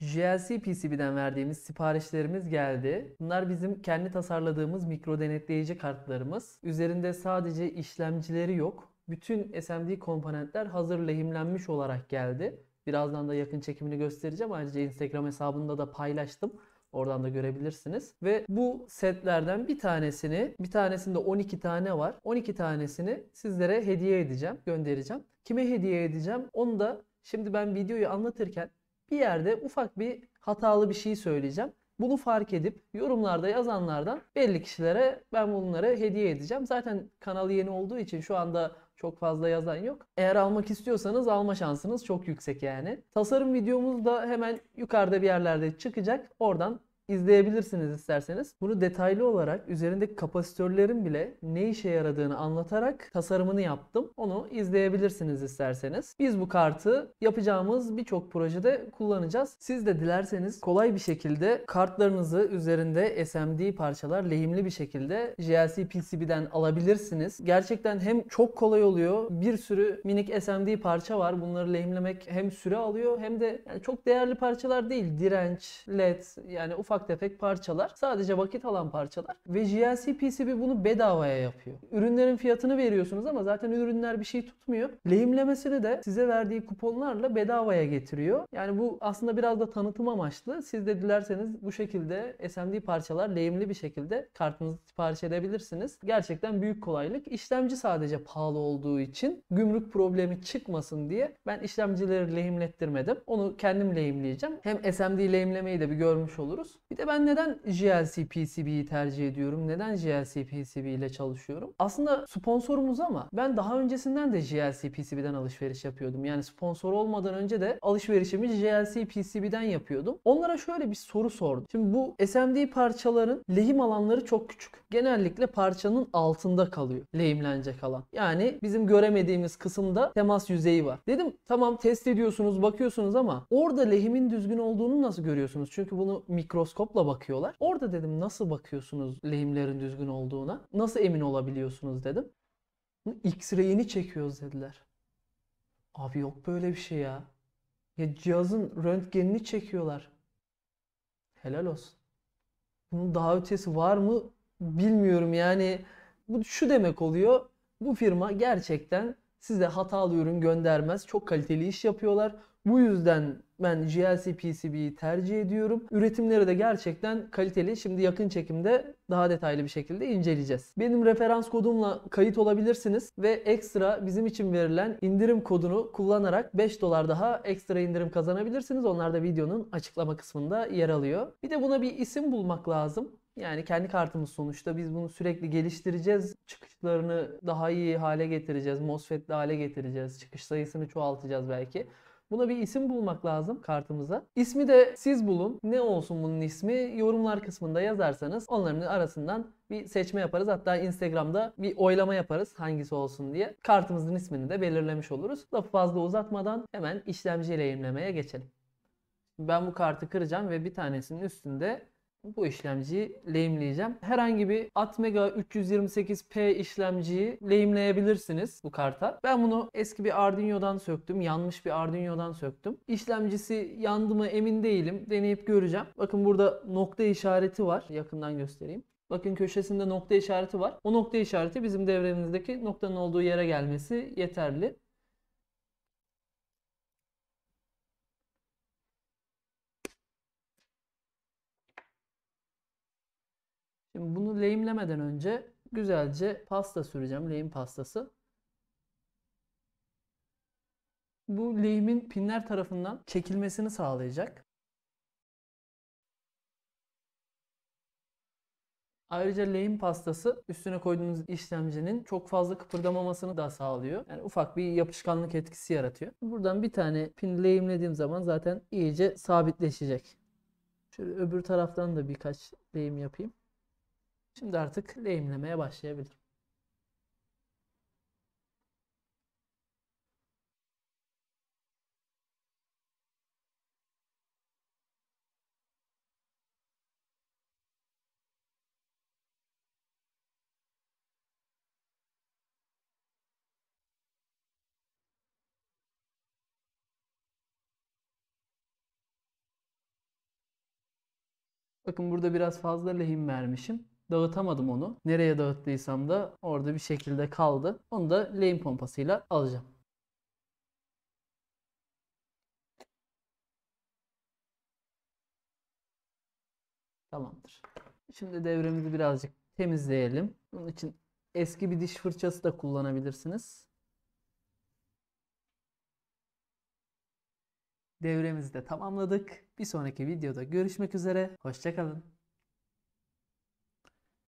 JLC PCB'den verdiğimiz siparişlerimiz geldi. Bunlar bizim kendi tasarladığımız mikro denetleyici kartlarımız. Üzerinde sadece işlemcileri yok. Bütün SMD komponentler hazır lehimlenmiş olarak geldi. Birazdan da yakın çekimini göstereceğim. Ayrıca Instagram hesabında da paylaştım. Oradan da görebilirsiniz. Ve bu setlerden bir tanesini, bir tanesinde 12 tane var. 12 tanesini sizlere hediye edeceğim, göndereceğim. Kime hediye edeceğim? Onu da şimdi ben videoyu anlatırken bir yerde ufak bir hatalı bir şey söyleyeceğim. Bunu fark edip yorumlarda yazanlardan belli kişilere ben bunları hediye edeceğim. Zaten kanal yeni olduğu için şu anda çok fazla yazan yok. Eğer almak istiyorsanız alma şansınız çok yüksek yani. Tasarım videomuz da hemen yukarıda bir yerlerde çıkacak. Oradan izleyebilirsiniz isterseniz. Bunu detaylı olarak üzerindeki kapasitörlerin bile ne işe yaradığını anlatarak tasarımını yaptım. Onu izleyebilirsiniz isterseniz. Biz bu kartı yapacağımız birçok projede kullanacağız. Siz de dilerseniz kolay bir şekilde kartlarınızı üzerinde SMD parçalar lehimli bir şekilde JLC PCB'den alabilirsiniz. Gerçekten hem çok kolay oluyor. Bir sürü minik SMD parça var. Bunları lehimlemek hem süre alıyor hem de yani çok değerli parçalar değil. Direnç, led yani ufak ufak tefek parçalar. Sadece vakit alan parçalar. Ve GLC PCB bunu bedavaya yapıyor. Ürünlerin fiyatını veriyorsunuz ama zaten ürünler bir şey tutmuyor. Lehimlemesini de size verdiği kuponlarla bedavaya getiriyor. Yani bu aslında biraz da tanıtım amaçlı. Siz de dilerseniz bu şekilde SMD parçalar lehimli bir şekilde kartınızı sipariş edebilirsiniz. Gerçekten büyük kolaylık. İşlemci sadece pahalı olduğu için gümrük problemi çıkmasın diye ben işlemcileri lehimlettirmedim. Onu kendim lehimleyeceğim. Hem SMD lehimlemeyi de bir görmüş oluruz. Bir de ben neden GLC PCB'yi tercih ediyorum? Neden GLC PCB ile çalışıyorum? Aslında sponsorumuz ama ben daha öncesinden de GLC PCB'den alışveriş yapıyordum. Yani sponsor olmadan önce de alışverişimi GLC PCB'den yapıyordum. Onlara şöyle bir soru sordum. Şimdi bu SMD parçaların lehim alanları çok küçük. Genellikle parçanın altında kalıyor lehimlenecek alan. Yani bizim göremediğimiz kısımda temas yüzeyi var. Dedim tamam test ediyorsunuz, bakıyorsunuz ama orada lehimin düzgün olduğunu nasıl görüyorsunuz? Çünkü bunu mikroskop mikroskopla bakıyorlar. Orada dedim nasıl bakıyorsunuz lehimlerin düzgün olduğuna? Nasıl emin olabiliyorsunuz dedim. X-ray'ini çekiyoruz dediler. Abi yok böyle bir şey ya. Ya cihazın röntgenini çekiyorlar. Helal olsun. Bunun daha ötesi var mı bilmiyorum yani. Bu şu demek oluyor. Bu firma gerçekten size hatalı ürün göndermez. Çok kaliteli iş yapıyorlar. Bu yüzden ben GLC PCB'yi tercih ediyorum. Üretimleri de gerçekten kaliteli. Şimdi yakın çekimde daha detaylı bir şekilde inceleyeceğiz. Benim referans kodumla kayıt olabilirsiniz ve ekstra bizim için verilen indirim kodunu kullanarak 5 dolar daha ekstra indirim kazanabilirsiniz. Onlar da videonun açıklama kısmında yer alıyor. Bir de buna bir isim bulmak lazım. Yani kendi kartımız sonuçta biz bunu sürekli geliştireceğiz. Çıkışlarını daha iyi hale getireceğiz. MOSFET'li hale getireceğiz. Çıkış sayısını çoğaltacağız belki. Buna bir isim bulmak lazım kartımıza. İsmi de siz bulun. Ne olsun bunun ismi? Yorumlar kısmında yazarsanız onların arasından bir seçme yaparız. Hatta Instagram'da bir oylama yaparız hangisi olsun diye. Kartımızın ismini de belirlemiş oluruz. Lafı fazla uzatmadan hemen işlemciyle yayınlamaya geçelim. Ben bu kartı kıracağım ve bir tanesinin üstünde bu işlemciyi lehimleyeceğim. Herhangi bir Atmega 328P işlemciyi lehimleyebilirsiniz bu karta. Ben bunu eski bir Arduino'dan söktüm. Yanmış bir Arduino'dan söktüm. İşlemcisi yandı mı emin değilim. Deneyip göreceğim. Bakın burada nokta işareti var. Yakından göstereyim. Bakın köşesinde nokta işareti var. O nokta işareti bizim devremizdeki noktanın olduğu yere gelmesi yeterli. Şimdi bunu lehimlemeden önce güzelce pasta süreceğim. Lehim pastası. Bu lehimin pinler tarafından çekilmesini sağlayacak. Ayrıca lehim pastası üstüne koyduğunuz işlemcinin çok fazla kıpırdamamasını da sağlıyor. Yani ufak bir yapışkanlık etkisi yaratıyor. Buradan bir tane pin lehimlediğim zaman zaten iyice sabitleşecek. Şöyle öbür taraftan da birkaç lehim yapayım. Şimdi artık lehimlemeye başlayabilirim. Bakın burada biraz fazla lehim vermişim. Dağıtamadım onu. Nereye dağıttıysam da orada bir şekilde kaldı. Onu da lane pompasıyla alacağım. Tamamdır. Şimdi devremizi birazcık temizleyelim. Bunun için eski bir diş fırçası da kullanabilirsiniz. Devremizi de tamamladık. Bir sonraki videoda görüşmek üzere. Hoşçakalın.